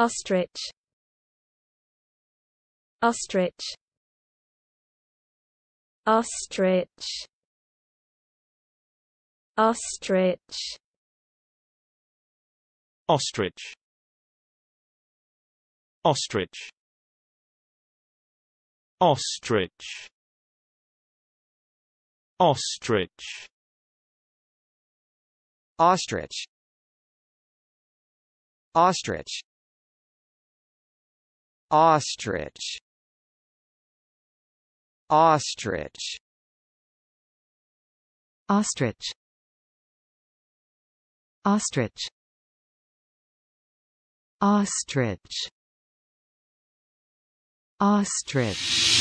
Ostrich Ostrich Ostrich Ostrich Ostrich Ostrich Ostrich Ostrich Ostrich Ostrich Ostrich Ostrich Ostrich Ostrich Ostrich Ostrich